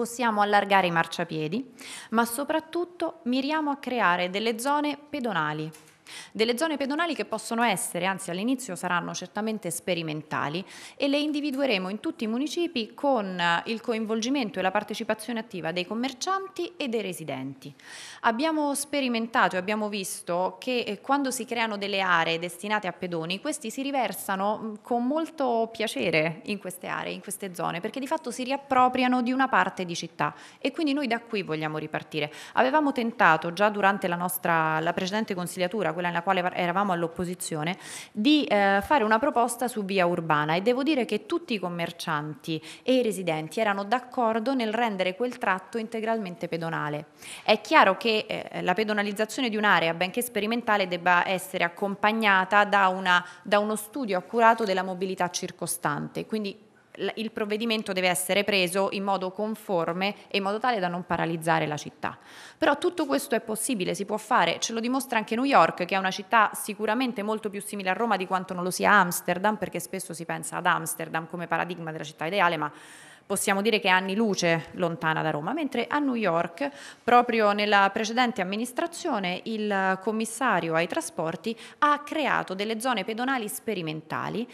possiamo allargare i marciapiedi, ma soprattutto miriamo a creare delle zone pedonali delle zone pedonali che possono essere, anzi all'inizio saranno certamente sperimentali e le individueremo in tutti i municipi con eh, il coinvolgimento e la partecipazione attiva dei commercianti e dei residenti. Abbiamo sperimentato e abbiamo visto che eh, quando si creano delle aree destinate a pedoni, questi si riversano mm, con molto piacere in queste aree, in queste zone, perché di fatto si riappropriano di una parte di città e quindi noi da qui vogliamo ripartire. Avevamo tentato già durante la nostra la precedente consigliatura quella nella quale eravamo all'opposizione, di eh, fare una proposta su via urbana e devo dire che tutti i commercianti e i residenti erano d'accordo nel rendere quel tratto integralmente pedonale. È chiaro che eh, la pedonalizzazione di un'area, benché sperimentale, debba essere accompagnata da, una, da uno studio accurato della mobilità circostante, quindi il provvedimento deve essere preso in modo conforme e in modo tale da non paralizzare la città. Però tutto questo è possibile, si può fare, ce lo dimostra anche New York, che è una città sicuramente molto più simile a Roma di quanto non lo sia Amsterdam, perché spesso si pensa ad Amsterdam come paradigma della città ideale, ma possiamo dire che è anni luce lontana da Roma, mentre a New York, proprio nella precedente amministrazione, il commissario ai trasporti ha creato delle zone pedonali sperimentali